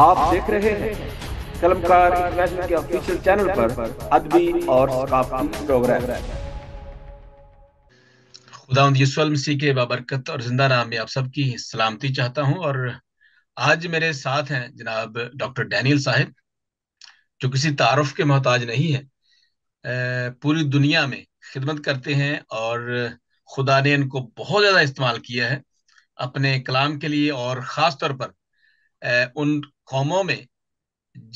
आप देख रहे हैं कलमकार इंटरनेशनल के ऑफिशियल चैनल पर अदबी और प्रोग्राम खुदा मसीह के बाबरकत और जिंदा नाम में आप सबकी सलामती चाहता हूं और आज मेरे साथ हैं जनाब डॉक्टर डैनियल साहब जो किसी तारफ के मोहताज नहीं है पूरी दुनिया में खिदमत करते हैं और खुदा ने इनको बहुत ज़्यादा इस्तेमाल किया है अपने कलाम के लिए और ख़ास तौर पर उन कौमों में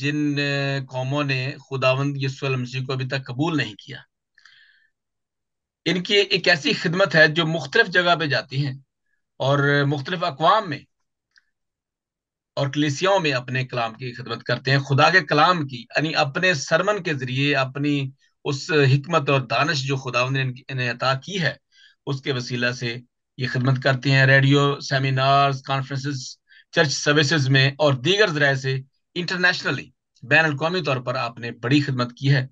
जिन कौमों ने खुदावंद यसुल को अभी तक कबूल नहीं किया इनकी एक ऐसी खिदमत है जो मुख्तलिफ जगह पे जाती है और मुख्तलिफ अकवाम में और कलिसियाओं में अपने कलाम की खिदमत करते हैं खुदा के कलाम की यानी अपने सरमन के जरिए अपनी उस हमत और दानश जो खुदा ने इन्हें अता की है उसके वसीला से ये खिदमत करते हैं radio seminars conferences church services में और दीगर जराये से इंटरनेशनली बैन अवी तौर पर आपने बड़ी खिदमत की है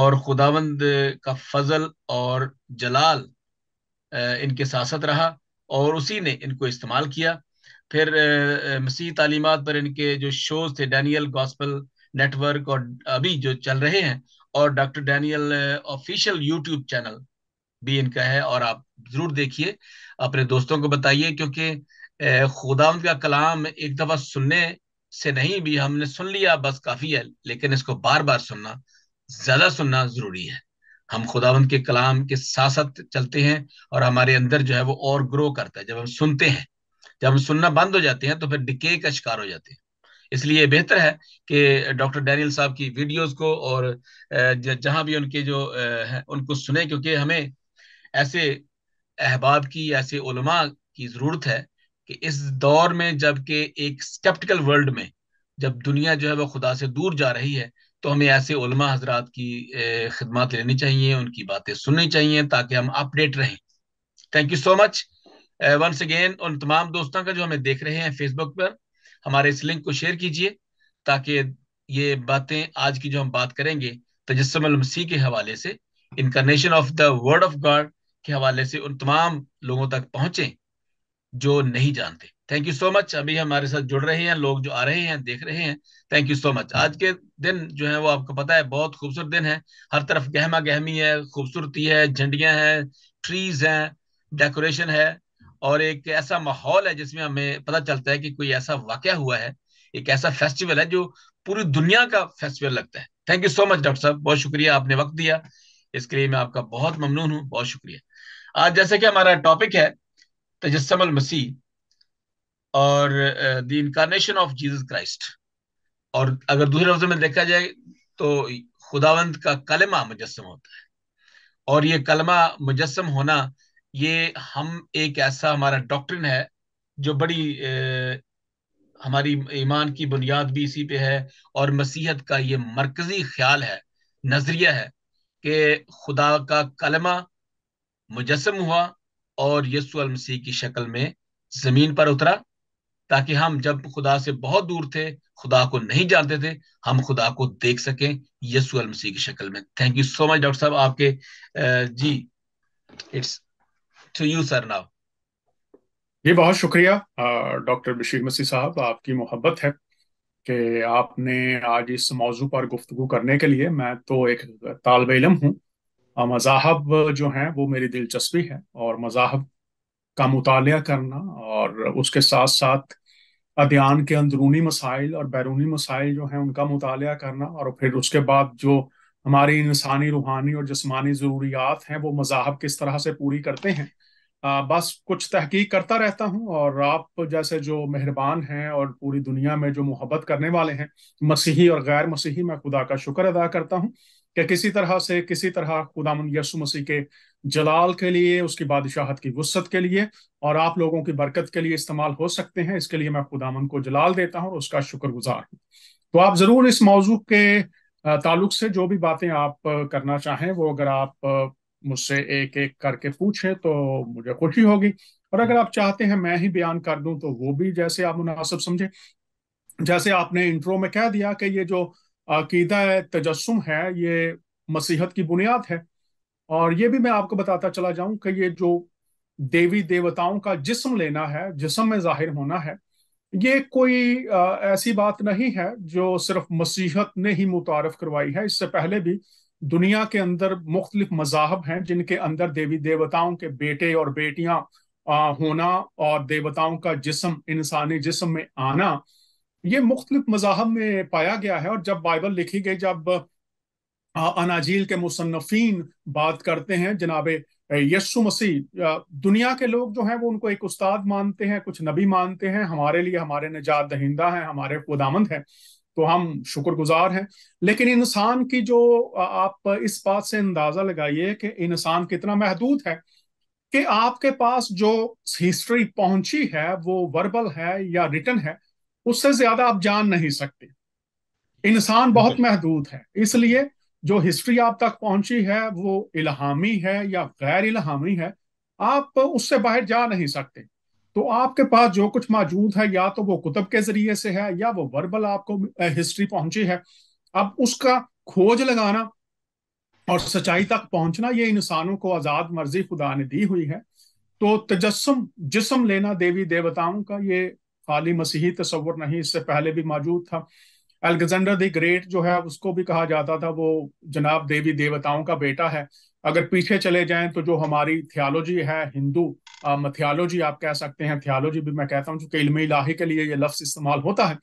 और खुदावंद का फजल और जलाल इनके साथ रहा और उसी ने इनको इस्तेमाल किया फिर मसीह तालीमत पर इनके जो शोज थे डैनियल गॉस्पल नेटवर्क और अभी जो चल रहे हैं और doctor Daniel official YouTube channel भी इनका है और आप जरूर देखिए अपने दोस्तों को बताइए क्योंकि खुदा का कलाम एक दफा सुनने से नहीं भी हमने सुन लिया बस काफी है लेकिन इसको बार बार सुनना ज्यादा सुनना जरूरी है हम खुदावंद के कलाम के साथ साथ चलते हैं और हमारे अंदर जो है वो और ग्रो करता है जब हम सुनते हैं जब हम सुनना बंद हो जाते हैं तो फिर डिके का शिकार हो जाते हैं इसलिए बेहतर है कि डॉक्टर डैनियल साहब की वीडियोस को और जहां भी उनके जो है उनको सुने क्योंकि हमें ऐसे अहबाब की ऐसे उलमा की ज़रूरत है कि इस दौर में जबकि एक स्केप्टिकल वर्ल्ड में जब दुनिया जो है वह खुदा से दूर जा रही है तो हमें ऐसे उलमा हजरात की खिदमत लेनी चाहिए उनकी बातें सुननी चाहिए ताकि हम अपडेट रहें thank you so much once again उन तमाम दोस्तों का जो हमें देख रहे हैं फेसबुक पर हमारे इस लिंक को शेयर कीजिए ताकि ये बातें आज की जो हम बात करेंगे तजस्मसी के हवाले से incarnation of the word of God के हवाले से उन तमाम लोगों तक पहुंचे जो नहीं जानते थैंक यू सो मच अभी हमारे साथ जुड़ रहे हैं लोग जो आ रहे हैं देख रहे हैं थैंक यू सो मच आज के दिन जो है वो आपको पता है बहुत खूबसूरत दिन है हर तरफ गहमा गहमी है खूबसूरती है झंडियां हैं ट्रीज हैं डेकोरेशन है और एक ऐसा माहौल है जिसमें हमें पता चलता है कि कोई ऐसा वाक्य हुआ है एक ऐसा फेस्टिवल है जो पूरी दुनिया का फेस्टिवल लगता है thank you so much doctor साहब बहुत शुक्रिया आपने वक्त दिया इसके लिए मैं आपका बहुत ममनून हूँ बहुत शुक्रिया आज जैसे कि हमारा टॉपिक है तजस्म मसीह और the incarnation of Jesus Christ और अगर दूसरे लफ्जों में देखा जाए तो खुदावंत का कलमा मुजस्म होता है और ये कलमा मुजस्म होना ये हम एक ऐसा हमारा डॉक्ट्रिन है जो बड़ी ए, हमारी ईमान की बुनियाद भी इसी पे है और मसीहत का ये मरकजी ख्याल है नजरिया है कि खुदा का कलमा मुजस्म हुआ और यसु मसीह की शक्ल में जमीन पर उतरा ताकि हम जब खुदा से बहुत दूर थे खुदा को नहीं जानते थे हम खुदा को देख सकें यसु मसीह की शक्ल में thank you so much doctor साहब आपके जी it's to you sir now जी बहुत शुक्रिया डॉक्टर बशीर मसीह साहब आपकी मोहब्बत है कि आपने आज इस मौजू पर गुफ्तु करने के लिए मैं तो एक तालब इलम हूँ मज़ाहब जो हैं वो मेरी दिलचस्पी है और मज़ाहब का मुताल करना और उसके साथ साथ अध्ययन के अंदरूनी मसाइल और बैरूनी मसाइल जो हैं उनका मुताल करना और फिर उसके बाद जो हमारी इंसानी रूहानी और जिसमानी ज़रूरियात हैं वो मज़ाहब किस तरह से पूरी करते हैं आ, बस कुछ तहकीक करता रहता हूँ और आप जैसे जो मेहरबान हैं और पूरी दुनिया में जो मोहब्बत करने वाले हैं मसीही और गैर मसीही मैं खुदा का शुक्र अदा करता हूँ कि किसी तरह से किसी तरह खुदामन यसु मसीह के जलाल के लिए उसकी बादशाहत की वसत के लिए और आप लोगों की बरकत के लिए इस्तेमाल हो सकते हैं इसके लिए मैं खुदामन को जलाल देता हूँ और उसका शुक्रगुजार हूँ तो आप ज़रूर इस मौजू के ताल्लुक से जो भी बातें आप करना चाहें वो अगर आप मुझसे एक एक करके पूछें तो मुझे खुशी होगी और अगर आप चाहते हैं मैं ही बयान कर दूं तो वो भी जैसे आप मुनासिब समझें जैसे आपने इंट्रो में कह दिया कि ये जो अकीदा तजस्म है ये मसीहत की बुनियाद है और ये भी मैं आपको बताता चला जाऊं कि ये जो देवी देवताओं का जिस्म लेना है जिस्म में जाहिर होना है ये कोई ऐसी बात नहीं है जो सिर्फ मसीहत ने ही मुतारफ करवाई है इससे पहले भी दुनिया के अंदर मुख्तलिफ मजाहब हैं जिनके अंदर देवी देवताओं के बेटे और बेटियां होना और देवताओं का जिस्म इंसानी जिस्म में आना ये मुख्तलिफ मजाहब में पाया गया है और जब बाइबल लिखी गई जब अनाजील के मुसनफिन बात करते हैं जनाब यस्सु मसीह दुनिया के लोग जो हैं वो उनको एक उस्ताद मानते हैं कुछ नबी मानते हैं हमारे लिए हमारे निजात दहिंदा हैं हमारे खुदामंद हैं तो हम शुक्रगुजार हैं लेकिन इंसान की जो आप इस बात से अंदाजा लगाइए कि इंसान कितना महदूद है कि आपके पास जो हिस्ट्री पहुंची है वो वर्बल है या रिटर्न है उससे ज्यादा आप जान नहीं सकते इंसान बहुत महदूद है इसलिए जो हिस्ट्री आप तक पहुंची है वो इलाहामी है या गैर इलाहामी है आप उससे बाहर जा नहीं सकते तो आपके पास जो कुछ मौजूद है या तो वो कुतब के जरिए से है या वो वर्बल आपको हिस्ट्री पहुंची है अब उसका खोज लगाना और सच्चाई तक पहुंचना ये इंसानों को आजाद मर्जी खुदा ने दी हुई है तो तजस्म जिसम लेना देवी देवताओं का ये खाली मसीही तस्वर नहीं इससे पहले भी मौजूद था अलेक्जेंडर दी ग्रेट जो है उसको भी कहा जाता था वो जनाब देवी देवताओं का बेटा है अगर पीछे चले जाएं तो जो हमारी थियालॉजी है हिंदू मथियालोजी आप कह सकते हैं थियालॉजी भी मैं कहता हूँ चूंकि इलम इलाही के लिए ये लफ्ज इस्तेमाल होता है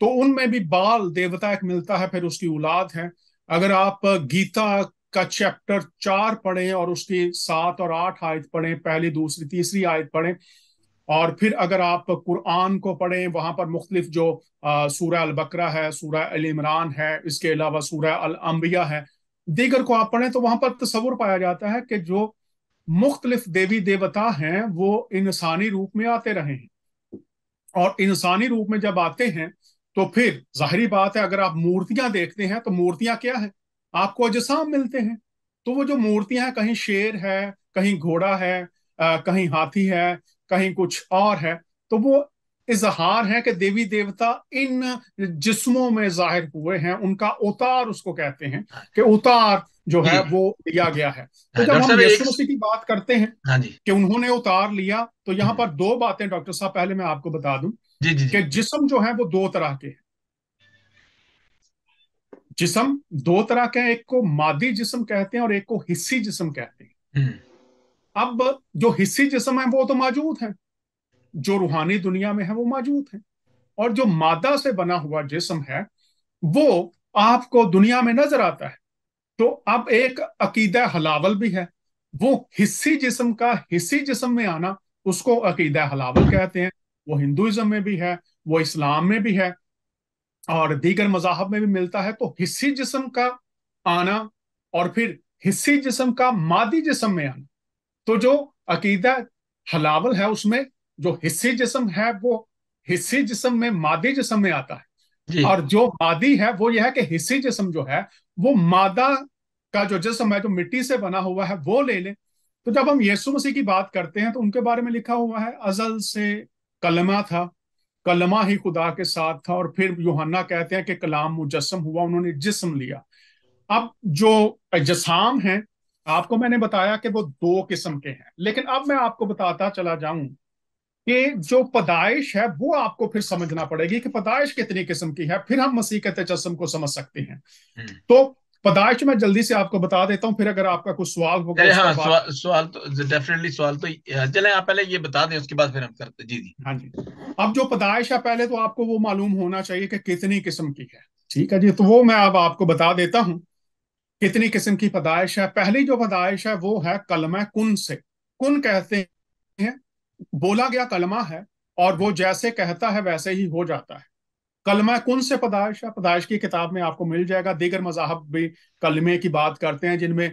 तो उनमें भी बाल देवता एक मिलता है फिर उसकी औलाद है अगर आप गीता का चैप्टर चार पढ़ें और उसकी सात और आठ आयत पढ़ें पहली दूसरी तीसरी आयत पढ़ें और फिर अगर आप कुरान को पढ़ें वहाँ पर मुख्तलिफ जो सूर्य अलबकर है सूर्य अल इमरान है इसके अलावा सूर्य अल अम्बिया है दीगर को आप पढ़ें तो वहाँ पर तस्वुर पाया जाता है कि जो मुख्तलिफ देवी देवता हैं वो इंसानी रूप में आते रहे हैं और इंसानी रूप में जब आते हैं तो फिर जाहरी बात है अगर आप मूर्तियां देखते हैं तो मूर्तियां क्या है आपको अजसाम मिलते हैं तो वो जो मूर्तियां हैं कहीं शेर है कहीं घोड़ा है आ, कहीं हाथी है कहीं कुछ और है तो वो इजहार है कि देवी देवता इन जिस्मों में जाहिर हुए हैं उनका उतार उसको कहते हैं हाँ। कि उतार जो है वो लिया गया है हाँ, तो जब हम यीशु मसीह की बात करते हैं हाँ कि उन्होंने उतार लिया तो यहाँ हम्म। पर दो बातें डॉक्टर साहब पहले मैं आपको बता दूं जी, जी, कि जिसम जो है वो दो तरह के हैं जिसम दो तरह के हैं एक को मादी जिसम कहते हैं और एक को हिस्सी जिसम कहते हैं हम्म। अब जो हिस्सी जिसम है वो तो मौजूद है जो रूहानी दुनिया में है वो मौजूद है और जो मादा से बना हुआ जिसम है वो आपको दुनिया में नजर आता है तो अब एक अकीद हलावल भी है वो हिस्सी जिसम का हिस्सी जिसम में आना उसको अकीद हलावल कहते हैं वो हिंदुज़म में भी है वो इस्लाम में भी है और दीगर मजाहब में भी मिलता है तो हिस्सी जिसम का आना और फिर हिस्सी जिसम का मादी जिसम में आना तो जो अकीदा हलावल है उसमें जो हिस्से जिसम है वो हिस्से जिसम में मादे जिसम में आता है और जो मादी है वो यह है कि हिस्से जिसम जो है वो मादा का जो जिसम है जो मिट्टी से बना हुआ है वो ले लें तो जब हम यीशु मसीह की बात करते हैं तो उनके बारे में लिखा हुआ है अजल से कलमा था कलमा ही खुदा के साथ था और फिर योहन्ना कहते हैं कि कलाम मुजस्म हुआ उन्होंने जिस्म लिया अब जो जसाम हैं आपको मैंने बताया कि वो दो किस्म के हैं लेकिन अब मैं आपको बताता चला जाऊं कि जो पदाइश है वो आपको फिर समझना पड़ेगी कि पदाइश कितनी किस्म की है फिर हम मसीह के तजस्म को समझ सकते हैं हम्म। तो पदाइश मैं जल्दी से आपको बता देता हूँ फिर अगर आपका कुछ सवाल होगा हाँ, सवाल सवाल तो डेफिनेटली सवाल तो हाँ, चले आप पहले ये बता दें उसके बाद फिर हम करते जी जी हाँ जी अब जो पदाइश है पहले तो आपको वो मालूम होना चाहिए कि कितनी किस्म की है ठीक है जी तो वो मैं अब आपको बता देता हूँ कितनी किस्म की पैदाइश है पहली जो पैदाइश है वो है कलमा कुन से कुन कहते हैं बोला गया कलमा है और वो जैसे कहता है वैसे ही हो जाता है कलमा कुन से पदाइश है पदाइश की किताब में आपको मिल जाएगा दीगर मजाहब भी कलमे की बात करते हैं जिनमें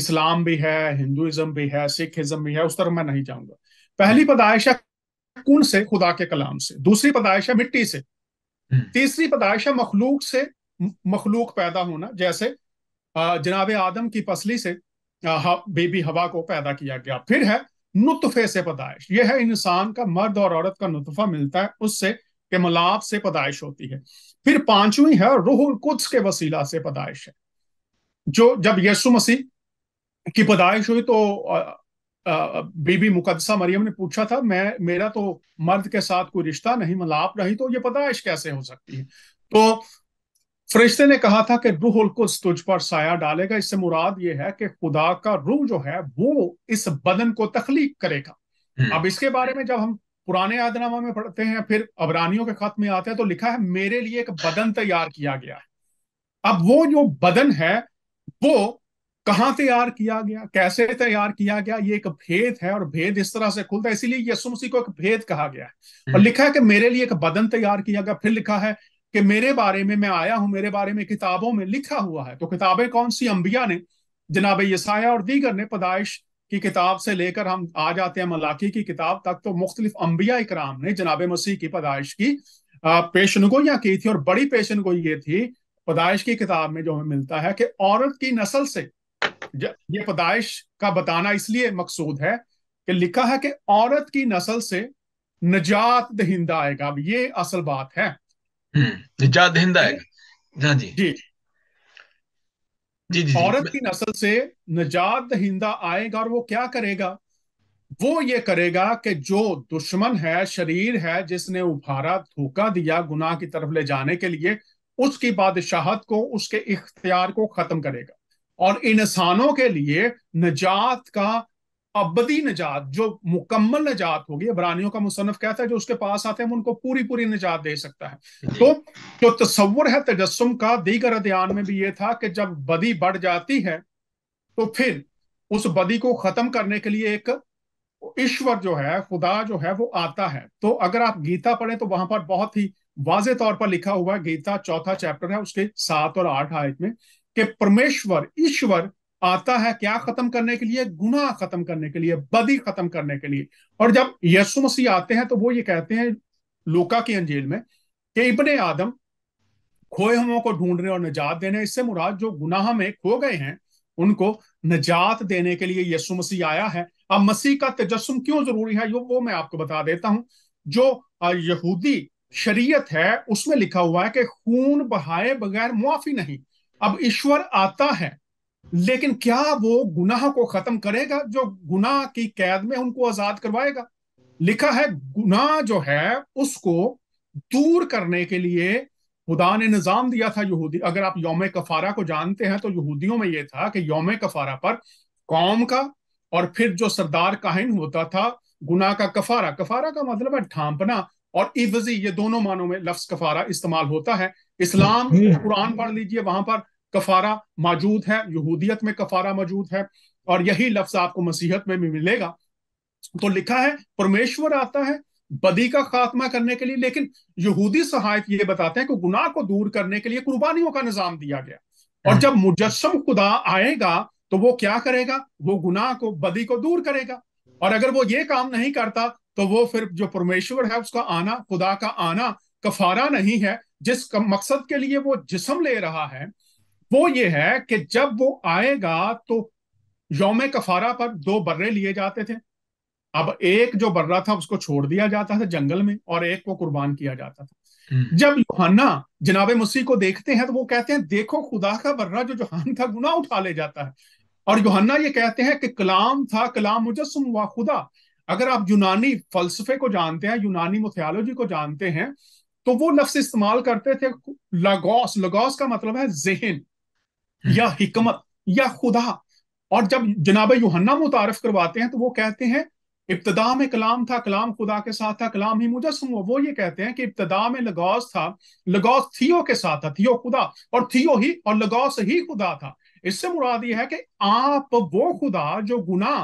इस्लाम भी है हिंदुज़म भी है सिखिज्म भी है उस तरफ मैं नहीं जाऊंगा पहली पदाइश है कुन से खुदा के कलाम से दूसरी पदाइश है मिट्टी से हम्म। तीसरी पदाइश है मखलूक से मखलूक पैदा होना जैसे जनाब आदम की पसली से बेबी हवा को पैदा किया गया फिर है नुतफे से पैदाइश यह है इंसान का मर्द और औरत का नुतफा मिलता है उससे के मलाप से पैदाइश होती है फिर पांचवी है रूहुल कुद्स के वसीला से पैदाइश है जो जब यीशु मसीह की पैदाइश हुई तो बीबी मुकदसा मरियम ने पूछा था मैं मेरा तो मर्द के साथ कोई रिश्ता नहीं मलाप रही तो ये पैदाइश कैसे हो सकती है तो फरिश्ते ने कहा था कि रूहुल कुछ तुझ पर साया डालेगा इससे मुराद ये है कि खुदा का रूह जो है वो इस बदन को तखलीक करेगा हम्म। अब इसके बारे में जब हम पुराने आदनामा में पढ़ते हैं फिर अबरानियों के खत में आते हैं तो लिखा है मेरे लिए एक बदन तैयार किया गया है अब वो जो बदन है वो कहाँ तैयार किया गया कैसे तैयार किया गया ये एक भेद है और भेद इस तरह से खुलता है इसीलिए यसु मसीह को एक भेद कहा गया है और हम्म। लिखा है कि मेरे लिए एक बदन तैयार किया गया फिर लिखा है कि मेरे बारे में मैं आया हूं मेरे बारे में किताबों में लिखा हुआ है तो किताबें कौन सी अंबिया ने जनाब यसाया और दीगर ने पदाइश की किताब से लेकर हम आ जाते हैं मलाकी की किताब तक तो मुख्तलिफ अम्बिया इकराम ने जनाब मसीह की पदाइश की पेशन की थी और बड़ी पेशन गोई ये थी पदाइश की किताब में जो हमें मिलता है कि औरत की नस्ल से ये पदाइश का बताना इसलिए मकसूद है कि लिखा है कि औरत की नस्ल से निजात दहिंदा आएगा अब ये असल बात है निजात दहिंदा है हाँ जी जी जी जी औरत की नस्ल से निजात हिंदा आएगा और वो क्या करेगा वो ये करेगा कि जो दुश्मन है शरीर है जिसने उभारा धोखा दिया गुनाह की तरफ ले जाने के लिए उसकी बादशाहत को उसके इख्तियार को खत्म करेगा और इंसानों के लिए निजात का अबदी निजात जो मुकम्मल निजात होगी अबरानियों का मुसनफ कहता है जो उसके पास आते हैं उनको पूरी पूरी निजात दे सकता है तो जो तस्वर है तजस्म का दीगर अध्ययन में भी ये था कि जब बदी बढ़ जाती है तो फिर उस बदी को खत्म करने के लिए एक ईश्वर जो है खुदा जो है वो आता है तो अगर आप गीता पढ़े तो वहां पर बहुत ही वाजे तौर पर लिखा हुआ है गीता चौथा चैप्टर है उसके सात और आठ आयत में कि परमेश्वर ईश्वर आता है क्या खत्म करने के लिए गुनाह खत्म करने के लिए बदी खत्म करने के लिए और जब यसु मसीह आते हैं तो वो ये कहते हैं लोका की अंजेल में कि इबन आदम खोए हुओं को ढूंढने और निजात देने इससे मुराद जो गुनाह में खो गए हैं उनको निजात देने के लिए यसु मसीह आया है अब मसीह का तजस्म क्यों जरूरी है वो मैं आपको बता देता हूं जो यहूदी शरीयत है उसमें लिखा हुआ है कि खून बहाए बगैर मुआफी नहीं अब ईश्वर आता है लेकिन क्या वो गुनाह को खत्म करेगा जो गुनाह की कैद में उनको आजाद करवाएगा लिखा है गुनाह जो है उसको दूर करने के लिए खुदा ने निजाम दिया था यहूदी अगर आप योम कफारा को जानते हैं तो यहूदियों में यह था कि योम कफारा पर कौम का और फिर जो सरदार काहिन होता था गुनाह का कफारा कफारा का मतलब है ढांपना और इवजी ये दोनों मानों में लफ्ज कफारा इस्तेमाल होता है इस्लाम कुरान पढ़ लीजिए वहां पर कफारा मौजूद है यहूदियत में कफारा मौजूद है और यही लफ्ज आपको मसीहत में भी मिलेगा तो लिखा है परमेश्वर आता है बदी का खात्मा करने के लिए लेकिन यहूदी सहायक ये बताते हैं कि गुनाह को दूर करने के लिए कुर्बानियों का निजाम दिया गया और जब मुजस्म खुदा आएगा तो वो क्या करेगा वो गुनाह को बदी को दूर करेगा और अगर वो ये काम नहीं करता तो वो फिर जो परमेश्वर है उसका आना खुदा का आना कफारा नहीं है जिस मकसद के लिए वो जिसम ले रहा है वो ये है कि जब वो आएगा तो योम कफारा पर दो बर्रे लिए जाते थे अब एक जो बर्रा था उसको छोड़ दिया जाता था जंगल में और एक को कुर्बान किया जाता था हम्म। जब योहाना जनाब मसीह को देखते हैं तो वो कहते हैं देखो खुदा का बर्रा जो जहान था गुना उठा ले जाता है और योहाना ये कहते हैं कि कलाम था कलाम मुजस्म हुआ खुदा अगर आप यूनानी फलसफे को जानते हैं यूनानी मुथियालोजी को जानते हैं तो वो लफ्स इस्तेमाल करते थे लगौस लगौस का मतलब है जहन या हम्म। हिकमत या खुदा और जब जनाब युहन्ना मुतारफ करवाते हैं तो वो कहते हैं इब्तदा में कलाम था कलाम खुदा के साथ था कलाम ही मुजस्म हुआ वो ये कहते हैं कि इब्तदा में लगौस था लगौस थियो के साथ था थियो खुदा और थियो ही और लगौस ही खुदा था इससे मुराद ये है कि आप वो खुदा जो गुना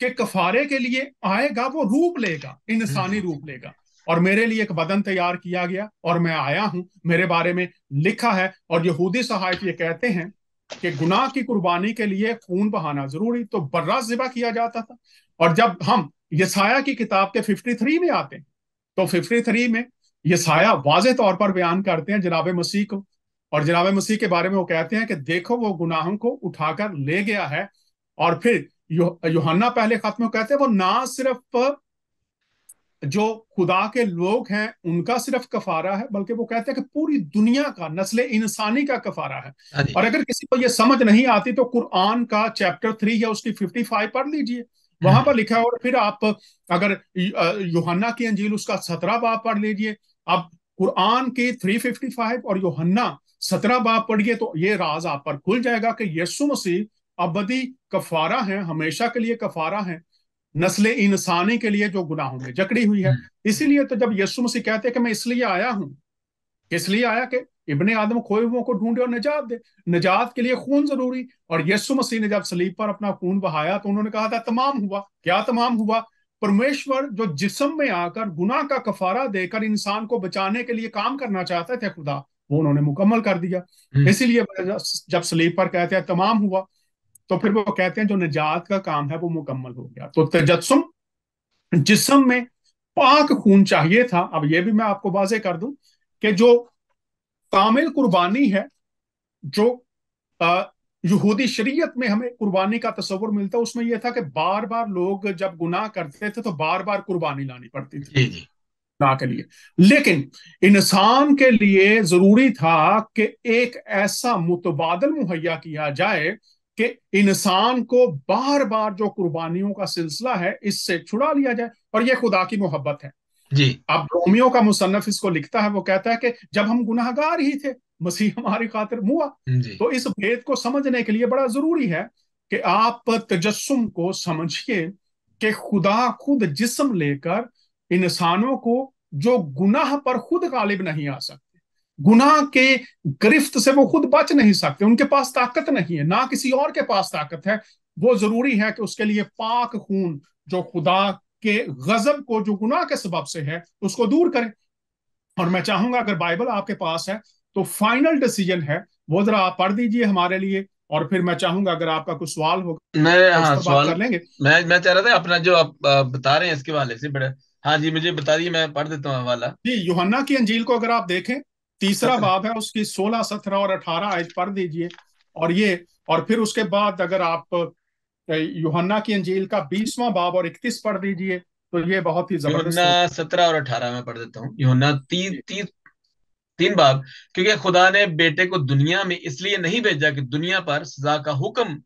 के कफारे के लिए आएगा वो रूप लेगा इंसानी हम्म। रूप लेगा और मेरे लिए एक बदन तैयार किया गया और मैं आया हूं मेरे बारे में लिखा है और यहूदी सहायक ये कहते हैं कि गुनाह की कुर्बानी के लिए खून बहाना जरूरी तो बर्रा जिबा किया जाता था और जब हम यसाया की किताब के 53 में आते हैं तो 53 में यसाया वाज तौर पर बयान करते हैं जनाब मसीह को और जनाब मसीह के बारे में वो कहते हैं कि देखो वो गुनाहों को उठाकर ले गया है और फिर योहन्ना पहले खत्म कहते हैं वो ना सिर्फ जो खुदा के लोग हैं उनका सिर्फ कफारा है बल्कि वो कहते हैं कि पूरी दुनिया का नस्ल इंसानी का कफारा है हाँ और अगर किसी को ये समझ नहीं आती तो कुरान का चैप्टर थ्री या उसकी फिफ्टी फाइव पढ़ लीजिए हम्म। वहां पर लिखा है और फिर आप अगर योहन्ना की अंजील उसका सत्रह बाप पढ़ लीजिए आप कुरान की थ्री फिफ्टी फाइव और योहन्ना सत्रह बाप पढ़िए तो ये राज आप पर खुल जाएगा कि यीशु मसीह अबदी कफारा है हमेशा के लिए कफारा है नस्ल इंसानी के लिए जो गुनाहों में जकड़ी हुई है हम्म। इसीलिए तो जब यसु मसीह कहते हैं कि मैं इसलिए आया हूँ इसलिए आया कि इबन आदम खोए हुओं को ढूंढे और निजात दे निजात के लिए खून जरूरी और यसु मसीह ने जब सलीब पर अपना खून बहाया तो उन्होंने कहा था तमाम हुआ क्या तमाम हुआ परमेश्वर जो जिसम में आकर गुनाह का कफारा देकर इंसान को बचाने के लिए काम करना चाहते थे खुदा वो उन्होंने मुकम्मल कर दिया हम्म। इसीलिए जब सलीब पर कहते हैं तमाम हुआ तो फिर वो कहते हैं जो निजात का काम है वो मुकम्मल हो गया तो तजस्म जिसम में पाक खून चाहिए था अब ये भी मैं आपको वाजे कर दूं कि जो कामिल कुर्बानी है जो यहूदी शरीयत में हमें कुर्बानी का तस्वुर मिलता है उसमें यह था कि बार बार लोग जब गुनाह करते थे तो बार बार कुर्बानी लानी पड़ती थी ना के लिए लेकिन इंसान के लिए जरूरी था कि एक ऐसा मुतबादल मुहैया किया जाए कि इंसान को बार बार जो कुर्बानियों का सिलसिला है इससे छुड़ा लिया जाए और ये खुदा की मोहब्बत है जी अब रोमियो का मुसन्फ इसको लिखता है वो कहता है कि जब हम गुनाहगार ही थे मसीह हमारी खातिर मुआ तो इस भेद को समझने के लिए बड़ा जरूरी है कि आप तजस्म को समझिए कि खुदा खुद जिस्म लेकर इंसानों को जो गुनाह पर खुद गालिब नहीं आ सकता गुनाह के गिरफ्त से वो खुद बच नहीं सकते उनके पास ताकत नहीं है ना किसी और के पास ताकत है वो जरूरी है कि उसके लिए पाक खून जो खुदा के गजब को जो गुनाह के सबब से है उसको दूर करें और मैं चाहूंगा अगर बाइबल आपके पास है तो फाइनल डिसीजन है वो जरा आप पढ़ दीजिए हमारे लिए और फिर मैं चाहूंगा अगर आपका कुछ सवाल होगा मैं तो हाँ, तो सवाल कर लेंगे मैं मैं चाह रहा था अपना जो आप बता रहे हैं इसके वाले से बड़े हाँ जी मुझे बता दिए मैं पढ़ देता हूँ वाला जी योहन्ना की अंजील को अगर आप देखें तीसरा बाब है उसकी सोलह सत्रह और अठारह आयत पढ़ दीजिए और ये और फिर उसके बाद अगर आप युहन्ना की अंजील का बीसवा बाब और इकतीस पढ़ दीजिए तो ये बहुत ही जबरदस्त सत्रह और अठारह में पढ़ देता हूँ योहन्ना तीन तीन तीन बाब क्योंकि खुदा ने बेटे को दुनिया में इसलिए नहीं भेजा कि दुनिया पर सजा का हुक्म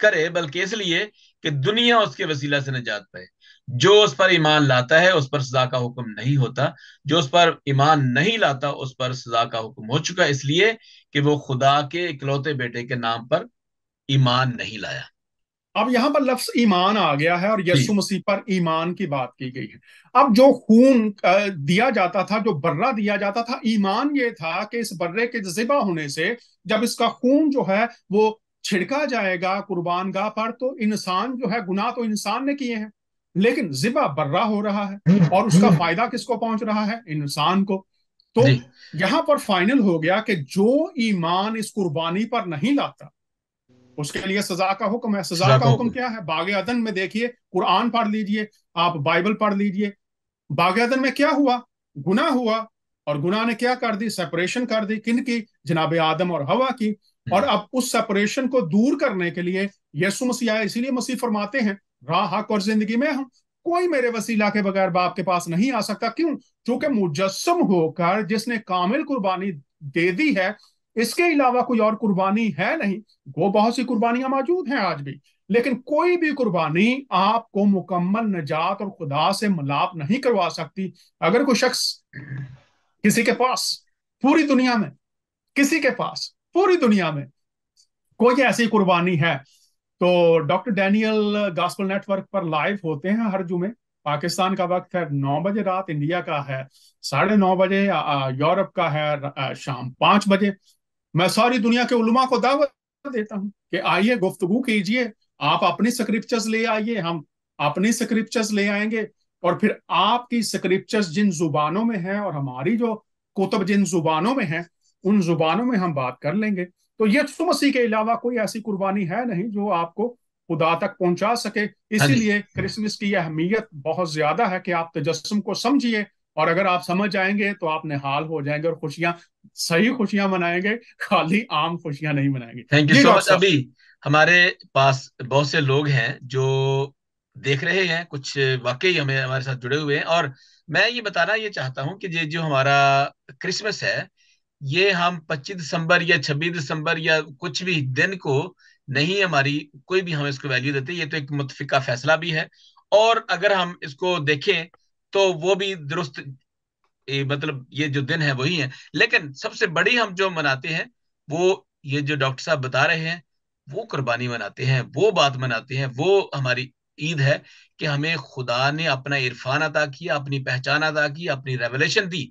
करे बल्कि इसलिए कि दुनिया उसके वसीला से निजात पाए जो उस पर ईमान लाता है उस पर सजा का हुक्म नहीं होता जो उस पर ईमान नहीं लाता उस पर सजा का हुक्म हो चुका इसलिए कि वो खुदा के इकलौते बेटे के नाम पर ईमान नहीं लाया अब यहाँ पर लफ्ज ईमान आ गया है और यसु मसीह पर ईमान की बात की गई है अब जो खून दिया जाता था जो बर्रा दिया जाता था ईमान ये था कि इस बर्रे के जिबा होने से जब इसका खून जो है वो छिड़का जाएगा कुर्बान गाह पर तो इंसान जो है गुनाह तो इंसान ने किए हैं लेकिन जिबा बर्रा हो रहा है हम्म, और उसका हम्म। फायदा किसको पहुंच रहा है इंसान को तो यहां पर फाइनल हो गया कि जो ईमान इस कुर्बानी पर नहीं लाता उसके लिए सजा का हुक्म है सजा का हुक्म क्या है बाग अदन में देखिए कुरान पढ़ लीजिए आप बाइबल पढ़ लीजिए बाग अदन में क्या हुआ गुना हुआ और गुना ने क्या कर दी सेपरेशन कर दी किन की जनाब आदम और हवा की और हम्म। अब उस सेपरेशन को दूर करने के लिए यसु मसीह आया इसीलिए मसीह फरमाते हैं राह हक और जिंदगी में हम कोई मेरे वसीला के बगैर बाप के पास नहीं आ सकता क्यों क्योंकि मुजस्म होकर जिसने कामिल कुर्बानी दे दी है इसके अलावा कोई और कुर्बानी है नहीं वो बहुत सी कुर्बानियां मौजूद हैं आज भी लेकिन कोई भी कुर्बानी आपको मुकम्मल नजात और खुदा से मलाप नहीं करवा सकती अगर कोई शख्स किसी के पास पूरी दुनिया में किसी के पास पूरी दुनिया में कोई ऐसी कुर्बानी है तो डॉक्टर डैनियल गास्पल नेटवर्क पर लाइव होते हैं हर जुमे पाकिस्तान का वक्त है नौ बजे रात इंडिया का है साढ़े नौ बजे यूरोप का है शाम पांच बजे मैं सारी दुनिया के उलमा को दावत देता हूँ कि आइए गुफ्तगु कीजिए आप अपनी स्क्रिप्चर्स ले आइए हम अपनी स्क्रिप्चर्स ले आएंगे और फिर आपकी स्क्रिप्चर्स जिन जुबानों में हैं और हमारी जो कुतुब जिन जुबानों में हैं उन जुबानों में हम बात कर लेंगे तो यीशु मसीह के अलावा कोई ऐसी कुर्बानी है नहीं जो आपको खुदा तक पहुंचा सके हाँ इसीलिए क्रिसमस की अहमियत बहुत ज्यादा है कि आप तजस्म को समझिए और अगर आप समझ आएंगे तो आप निहाल हो जाएंगे और खुशियां सही खुशियां मनाएंगे खाली आम खुशियां नहीं मनाएंगे थैंक यू सो मच अभी हमारे पास बहुत से लोग हैं जो देख रहे हैं कुछ वाकई हमें हमारे साथ जुड़े हुए हैं और मैं ये बताना ये चाहता हूँ कि ये जो हमारा क्रिसमस है ये हम 25 दिसंबर या 26 दिसंबर या कुछ भी दिन को नहीं हमारी कोई भी हम इसको वैल्यू देते ये तो एक मुतफिका फैसला भी है और अगर हम इसको देखें तो वो भी दुरुस्त मतलब ये जो दिन है वही है लेकिन सबसे बड़ी हम जो मनाते हैं वो ये जो डॉक्टर साहब बता रहे हैं वो कुर्बानी मनाते हैं वो बात मनाते हैं वो हमारी ईद है कि हमें खुदा ने अपना इरफान अदा किया अपनी पहचान अदा की अपनी रेवलेशन दी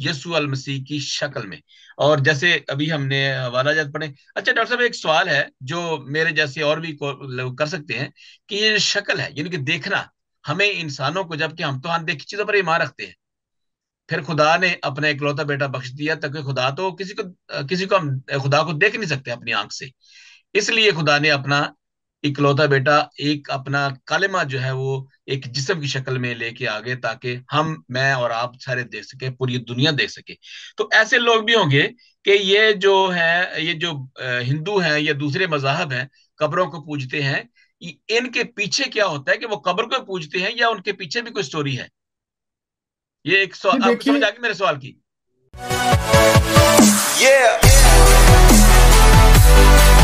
यसु अल मसीह की शक्ल में और जैसे अभी हमने हवाला जात पढ़े अच्छा डॉक्टर साहब एक सवाल है जो मेरे जैसे और भी कर सकते हैं कि ये शक्ल है यानी कि देखना हमें इंसानों को जबकि हम तो देखी चीजों पर ईमान रखते हैं फिर खुदा ने अपना इकलौता बेटा बख्श दिया तक खुदा तो किसी को किसी को हम खुदा को देख नहीं सकते अपनी आंख से इसलिए खुदा ने अपना इकलौता बेटा एक अपना कलमा जो है वो एक जिसम की शक्ल में लेके आ गए ताकि हम मैं और आप सारे देख सके पूरी दुनिया देख सके तो ऐसे लोग भी होंगे कि ये जो है ये जो हिंदू हैं या दूसरे मजाहब हैं कब्रों को पूजते हैं इनके पीछे क्या होता है कि वो कब्र को पूजते हैं या उनके पीछे भी कोई स्टोरी है ये एक सवाल समझ मेरे सवाल की yeah. yeah.